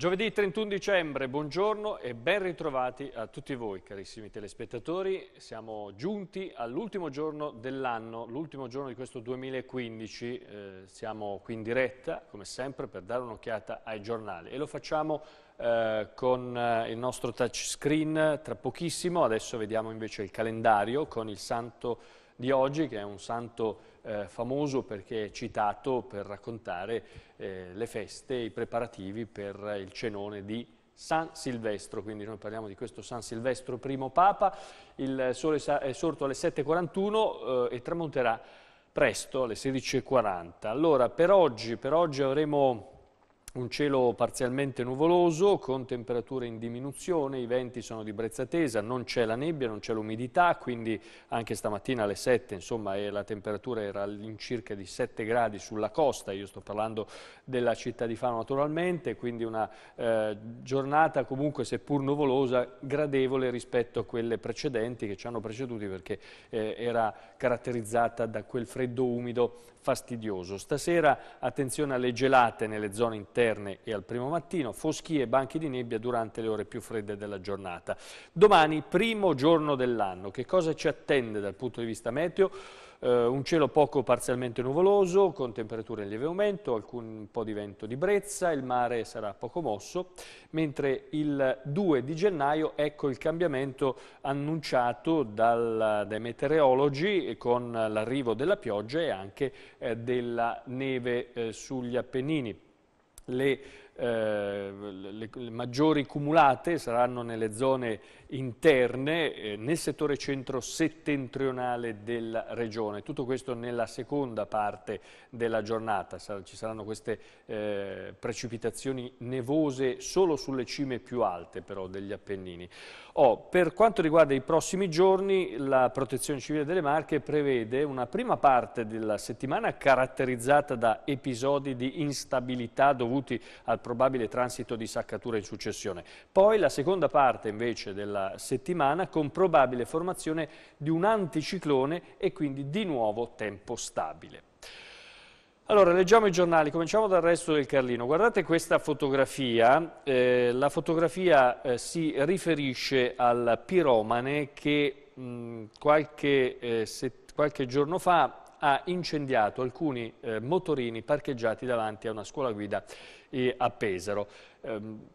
Giovedì 31 dicembre, buongiorno e ben ritrovati a tutti voi carissimi telespettatori. Siamo giunti all'ultimo giorno dell'anno, l'ultimo giorno di questo 2015. Eh, siamo qui in diretta, come sempre, per dare un'occhiata ai giornali e lo facciamo eh, con eh, il nostro touchscreen tra pochissimo. Adesso vediamo invece il calendario con il santo di oggi che è un santo eh, famoso perché è citato per raccontare eh, le feste, i preparativi per il cenone di San Silvestro, quindi noi parliamo di questo San Silvestro primo Papa, il sole è sorto alle 7.41 eh, e tramonterà presto alle 16.40. Allora per oggi, per oggi avremo un cielo parzialmente nuvoloso, con temperature in diminuzione, i venti sono di brezza tesa, non c'è la nebbia, non c'è l'umidità, quindi anche stamattina alle 7, insomma, la temperatura era all'incirca di 7 gradi sulla costa, io sto parlando della città di Fano naturalmente, quindi una eh, giornata comunque, seppur nuvolosa, gradevole rispetto a quelle precedenti che ci hanno preceduti perché eh, era caratterizzata da quel freddo umido fastidioso. Stasera attenzione alle gelate nelle zone interne interne e al primo mattino, foschie e banchi di nebbia durante le ore più fredde della giornata. Domani, primo giorno dell'anno, che cosa ci attende dal punto di vista meteo? Eh, un cielo poco parzialmente nuvoloso, con temperature in lieve aumento, alcun po' di vento di brezza, il mare sarà poco mosso, mentre il 2 di gennaio ecco il cambiamento annunciato dal, dai meteorologi eh, con l'arrivo della pioggia e anche eh, della neve eh, sugli Appennini. 嘞。eh, le, le, maggiori cumulate saranno nelle zone interne, eh, nel settore centro-settentrionale della regione. Tutto questo nella seconda parte della giornata. ci saranno queste eh, precipitazioni nevose solo sulle cime più alte però degli Appennini. Oh, per quanto riguarda i prossimi giorni, la Protezione Civile delle Marche prevede una prima parte della settimana caratterizzata da episodi di instabilità dovuti al probabile transito di saccatura in successione. Poi la seconda parte invece della settimana con probabile formazione di un anticiclone e quindi di nuovo tempo stabile. Allora, leggiamo i giornali, cominciamo dal resto del Carlino. Guardate questa fotografia, eh, la fotografia eh, si riferisce al piromane che mh, qualche, eh, qualche giorno fa ha incendiato alcuni eh, motorini parcheggiati davanti a una scuola guida eh, a Pesaro. Ehm,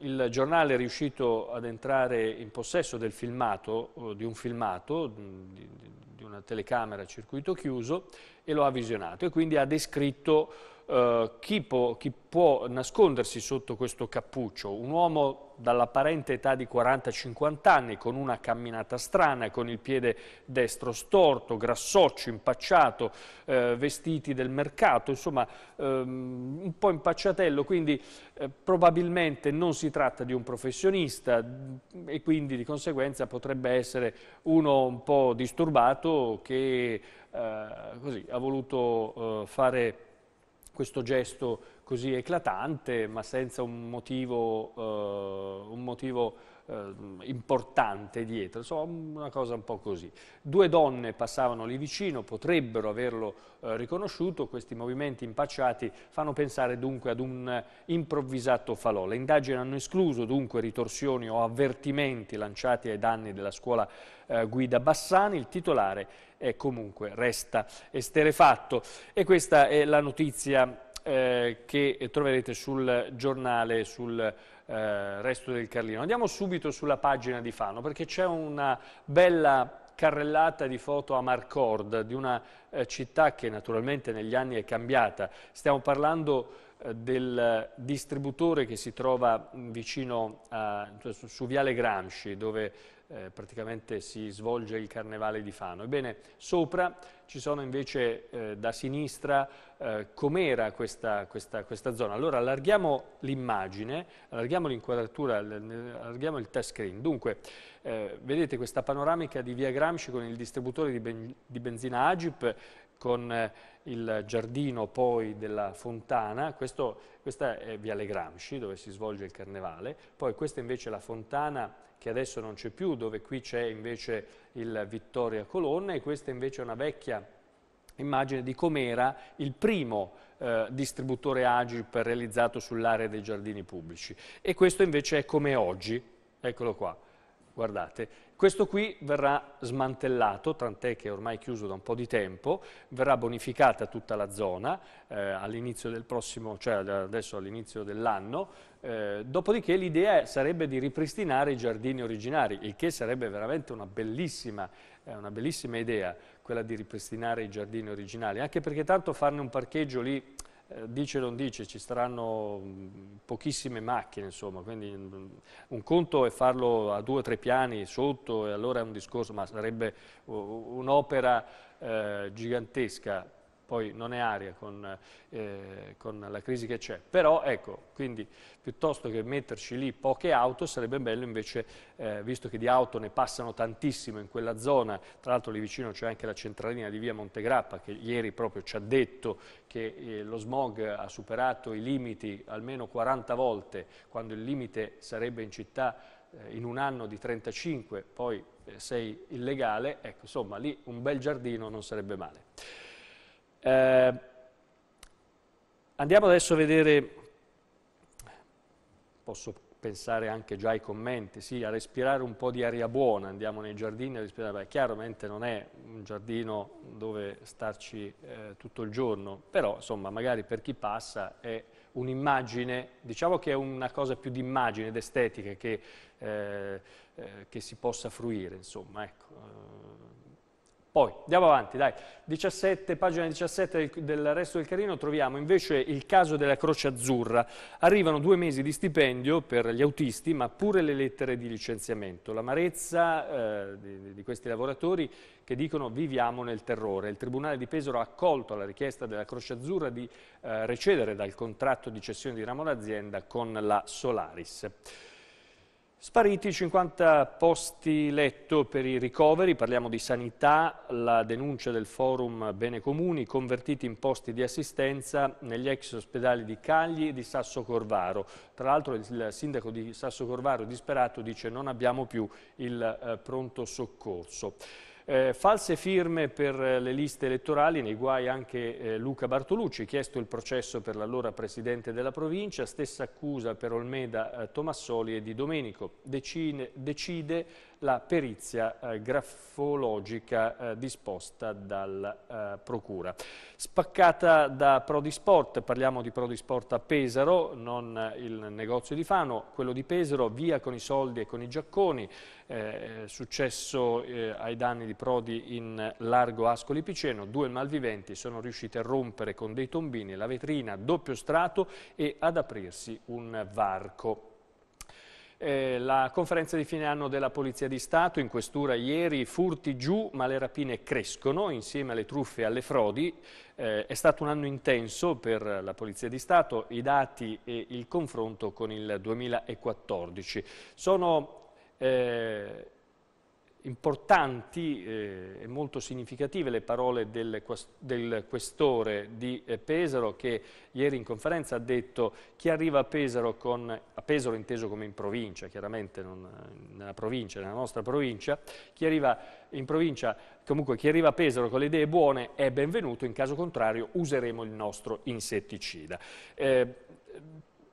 il giornale è riuscito ad entrare in possesso filmato, di un filmato, di, di una telecamera a circuito chiuso, e lo ha visionato e quindi ha descritto eh, chi, può, chi, può, nascondersi sotto questo cappuccio? Un uomo dall'apparente età di 40-50 anni, con una camminata strana, con il piede destro storto, grassoccio, impacciato, eh, vestiti del mercato, insomma ehm, un po' impacciatello, quindi eh, probabilmente non si tratta di un professionista e quindi di conseguenza potrebbe essere uno un po' disturbato che eh, così, ha voluto eh, fare questo gesto così eclatante, ma senza un motivo, eh, un motivo eh, importante dietro, insomma una cosa un po' così. Due donne passavano lì vicino, potrebbero averlo eh, riconosciuto, questi movimenti impacciati fanno pensare dunque ad un improvvisato falò. Le indagini hanno escluso dunque ritorsioni o avvertimenti lanciati ai danni della scuola eh, Guida Bassani, il titolare è comunque resta esterefatto. E questa è la notizia eh, che troverete sul giornale, sul eh, resto del Carlino. Andiamo subito sulla pagina di Fano perché c'è una bella carrellata di foto a Marcord di una eh, città che naturalmente negli anni è cambiata. Stiamo parlando eh, del distributore che si trova mm, vicino a, su, Viale Gramsci, dove eh, praticamente si svolge il Carnevale di Fano. Ebbene, sopra ci sono invece eh, da sinistra eh, com'era questa, questa, questa, zona. Allora allarghiamo l'immagine, allarghiamo l'inquadratura, allarghiamo il test screen. Dunque, eh, vedete questa panoramica di via Gramsci con il distributore di, ben, di benzina Agip, con eh, il giardino poi della fontana, Questo, questa è Viale Gramsci dove si svolge il carnevale, poi questa invece è la fontana che adesso non c'è più, dove qui c'è invece il Vittoria Colonna e questa invece è una vecchia immagine di com'era il primo eh, distributore Agip realizzato sull'area dei giardini pubblici e questo invece è come oggi, eccolo qua, guardate, questo qui verrà smantellato, tant'è che è ormai chiuso da un po' di tempo, verrà bonificata tutta la zona eh, all'inizio del prossimo, cioè adesso all'inizio dell'anno, eh, dopodiché l'idea sarebbe di ripristinare i giardini originari, il che sarebbe veramente una bellissima, eh, una bellissima idea, quella di ripristinare i giardini originali, anche perché tanto farne un parcheggio lì eh, dice o non dice, ci saranno mm, pochissime macchine, insomma, quindi mm, un conto è farlo a due o tre piani sotto e allora è un discorso, ma sarebbe un'opera eh, gigantesca poi non è aria con, eh, con la crisi che c'è. Però ecco, quindi piuttosto che metterci lì poche auto sarebbe bello invece, eh, visto che di auto ne passano tantissime in quella zona, tra l'altro lì vicino c'è anche la centralina di via Montegrappa che ieri proprio ci ha detto che eh, lo smog ha superato i limiti almeno 40 volte, quando il limite sarebbe in città eh, in un anno di 35, poi eh, sei illegale, ecco, insomma lì un bel giardino non sarebbe male. Eh, andiamo adesso a vedere, posso pensare anche già ai commenti, sì, a respirare un po' di aria buona, andiamo nei giardini a respirare, beh, chiaramente non è un giardino dove starci eh, tutto il giorno, però insomma magari per chi passa è un'immagine, diciamo che è una cosa più di immagine ed estetica che, eh, eh, che si possa fruire, insomma, ecco. Poi andiamo avanti, dai. 17, pagina 17 del, del, resto del carino troviamo invece il caso della Croce Azzurra. Arrivano due mesi di stipendio per gli autisti, ma pure le lettere di licenziamento. L'amarezza eh, di, di questi lavoratori che dicono viviamo nel terrore. Il Tribunale di Pesaro ha accolto la richiesta della Croce Azzurra di eh, recedere dal contratto di cessione di ramo d'azienda con la Solaris. Spariti 50 posti letto per i ricoveri, parliamo di sanità, la denuncia del forum Bene Comuni convertiti in posti di assistenza negli ex ospedali di Cagli e di Sasso Corvaro. Tra l'altro il sindaco di Sasso Corvaro disperato dice non abbiamo più il eh, pronto soccorso. Eh, false firme per eh, le liste elettorali, nei guai anche eh, Luca Bartolucci, chiesto il processo per l'allora presidente della provincia, stessa accusa per Olmeda, eh, Tommassoli e Di Domenico. Decine, decide la perizia eh, grafologica eh, disposta dalla eh, Procura. Spaccata da Prodi Sport, parliamo di Prodi Sport a Pesaro, non il negozio di Fano, quello di Pesaro, via con i soldi e con i giacconi, eh, eh, successo eh, ai danni di Prodi in largo Ascoli Piceno, due malviventi sono riusciti a rompere con dei tombini la vetrina a doppio strato e ad aprirsi un varco. Eh, la conferenza di fine anno della Polizia di Stato, in questura ieri, furti giù ma le rapine crescono insieme alle truffe e alle frodi. Eh, è stato un anno intenso per la Polizia di Stato, i dati e il confronto con il 2014. Sono... Eh, importanti eh, e molto significative le parole del, del questore di eh, Pesaro che ieri in conferenza ha detto chi arriva a Pesaro, con, a Pesaro inteso come in provincia, chiaramente non, nella provincia, nella nostra provincia, chi arriva in provincia, comunque chi arriva a Pesaro con le idee buone è benvenuto, in caso contrario useremo il nostro insetticida. Eh,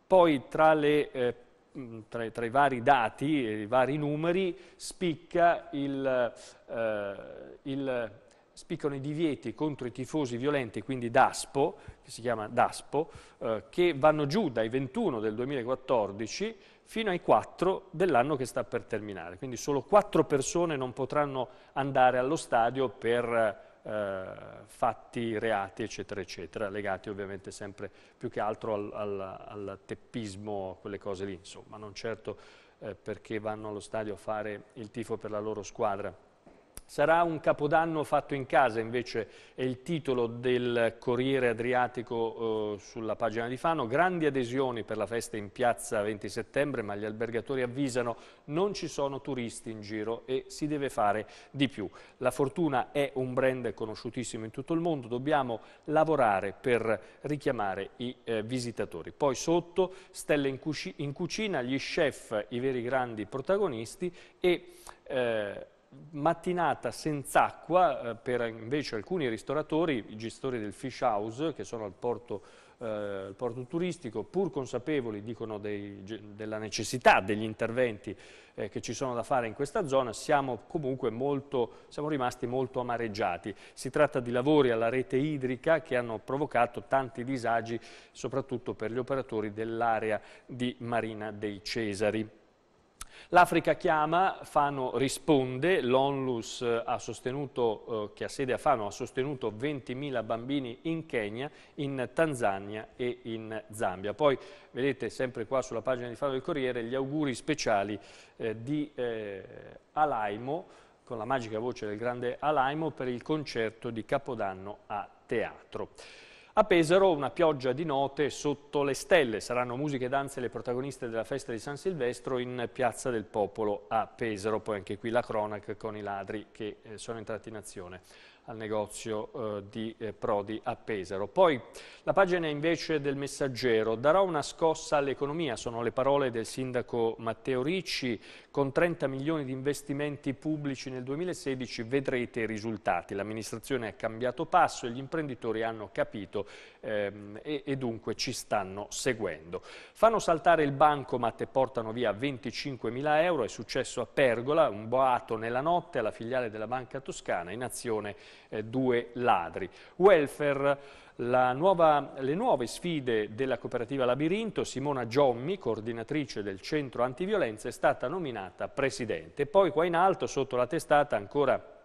poi tra le eh, Mm, tra i, tra, i vari dati, i vari numeri, spicca il, eh, il, spiccano i divieti contro i tifosi violenti, quindi DASPO, che si chiama DASPO, eh, che vanno giù dai 21 del 2014 fino ai 4 dell'anno che sta per terminare. Quindi solo 4 persone non potranno andare allo stadio per eh, eh, fatti, reati, eccetera, eccetera, legati ovviamente sempre più che altro al, al, al teppismo, quelle cose lì, insomma, non certo eh, perché vanno allo stadio a fare il tifo per la loro squadra. Sarà un capodanno fatto in casa, invece è il titolo del Corriere Adriatico eh, sulla pagina di Fano. Grandi adesioni per la festa in piazza 20 settembre, ma gli albergatori avvisano non ci sono turisti in giro e si deve fare di più. La Fortuna è un brand conosciutissimo in tutto il mondo, dobbiamo lavorare per richiamare i eh, visitatori. Poi sotto, stelle in, cuci in, cucina, gli chef, i veri grandi protagonisti e... Eh, mattinata senza acqua eh, per invece alcuni ristoratori, i gestori del fish house che sono al porto, eh, al porto turistico, pur consapevoli dicono, dei, della necessità degli interventi eh, che ci sono da fare in questa zona, siamo comunque molto, siamo rimasti molto amareggiati. Si tratta di lavori alla rete idrica che hanno provocato tanti disagi soprattutto per gli operatori dell'area di Marina dei Cesari. L'Africa chiama, Fano risponde, l'ONLUS eh, eh, che ha sede a Fano ha sostenuto 20.000 bambini in Kenya, in Tanzania e in Zambia. Poi vedete sempre qua sulla pagina di Fano del Corriere gli auguri speciali eh, di eh, Alaimo, con la magica voce del grande Alaimo, per il concerto di Capodanno a teatro. A Pesaro una pioggia di note sotto le stelle, saranno musiche e danze le protagoniste della festa di San Silvestro in Piazza del Popolo a Pesaro, poi anche qui la cronaca con i ladri che eh, sono entrati in azione al negozio eh, di eh, Prodi a Pesaro. Poi la pagina invece del messaggero darà una scossa all'economia, sono le parole del sindaco Matteo Ricci con 30 milioni di investimenti pubblici nel 2016 vedrete i risultati. L'amministrazione ha cambiato passo e gli imprenditori hanno capito ehm, e, e dunque ci stanno seguendo. Fanno saltare il bancomat e portano via 25 mila euro. È successo a Pergola, un boato nella notte alla filiale della Banca Toscana, in azione eh, due ladri. Welfare nuova, le nuove sfide della cooperativa Labirinto, Simona Giommi, coordinatrice del centro antiviolenza, è stata nominata presidente. Poi qua in alto, sotto la testata, ancora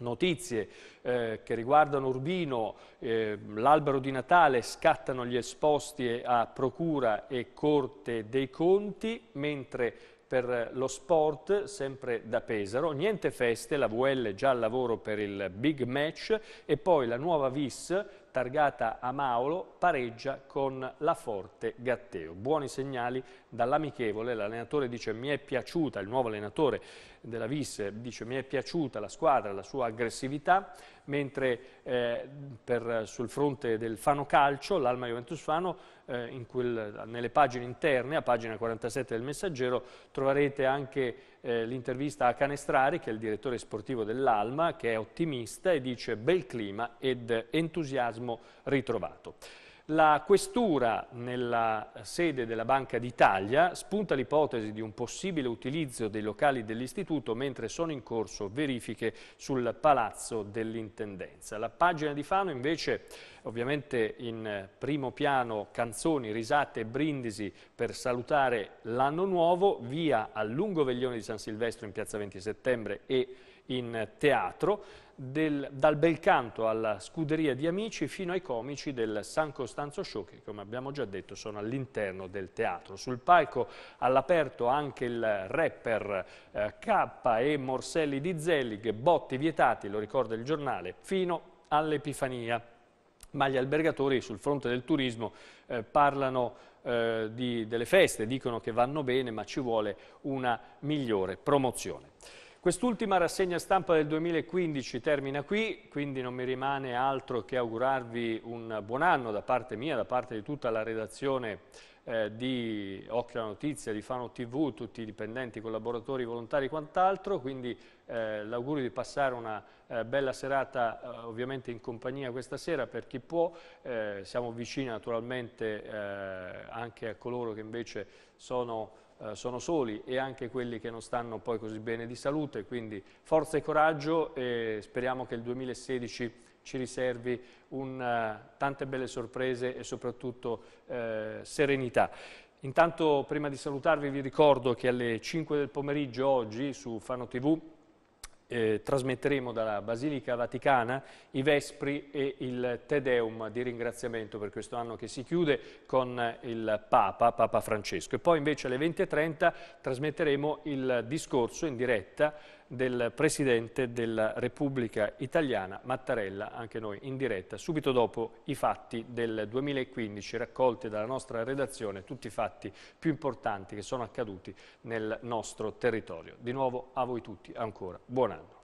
notizie eh, che riguardano Urbino, eh, l'albero di Natale, scattano gli esposti a Procura e Corte dei Conti, mentre per lo sport, sempre da Pesaro, niente feste, la VL già al lavoro per il big match e poi la nuova VIS targata a Maolo pareggia con la Forte Gatteo. Buoni segnali dall'amichevole, l'allenatore dice mi è piaciuta, il nuovo allenatore della Vis dice mi è piaciuta la squadra, la sua aggressività, mentre eh, per, sul fronte del Fano Calcio, l'Alma Juventus Fano, eh, quel, nelle pagine interne, a pagina 47 del Messaggero, troverete anche eh, l'intervista a Canestrari, che è il direttore sportivo dell'Alma, che è ottimista e dice bel clima ed entusiasmo ritrovato. La questura nella sede della Banca d'Italia spunta l'ipotesi di un possibile utilizzo dei locali dell'istituto mentre sono in corso verifiche sul palazzo dell'intendenza. La pagina di Fano invece ovviamente in primo piano canzoni, risate e brindisi per salutare l'anno nuovo via al Lungo Veglione di San Silvestro in piazza 20 settembre e in teatro, del, dal bel canto alla scuderia di amici fino ai comici del San Costanzo Show che come abbiamo già detto sono all'interno del teatro. Sul palco all'aperto anche il rapper eh, K e Morselli di Zellig, botti vietati, lo ricorda il giornale, fino all'Epifania. Ma gli albergatori sul fronte del turismo eh, parlano eh, di, delle feste, dicono che vanno bene ma ci vuole una migliore promozione. Quest'ultima rassegna stampa del 2015 termina qui, quindi non mi rimane altro che augurarvi un buon anno da parte mia, da parte di tutta la redazione eh, di Occhio alla Notizia, di Fano TV, tutti i dipendenti, collaboratori, volontari e quant'altro, quindi eh, l'augurio di passare una eh, bella serata eh, ovviamente in compagnia questa sera per chi può, eh, siamo vicini naturalmente eh, anche a coloro che invece sono eh, sono soli e anche quelli che non stanno poi così bene di salute, quindi forza e coraggio e speriamo che il 2016 ci riservi un, uh, tante belle sorprese e soprattutto eh, serenità. Intanto prima di salutarvi vi ricordo che alle 5 del pomeriggio oggi su Fano TV eh, trasmetteremo dalla Basilica Vaticana i Vespri e il Tedeum di ringraziamento per questo anno che si chiude con il Papa, Papa Francesco. E poi invece alle 20.30 trasmetteremo il discorso in diretta del Presidente della Repubblica Italiana, Mattarella, anche noi in diretta, subito dopo i fatti del 2015 raccolti dalla nostra redazione, tutti i fatti più importanti che sono accaduti nel nostro territorio. Di nuovo a voi tutti ancora buon anno.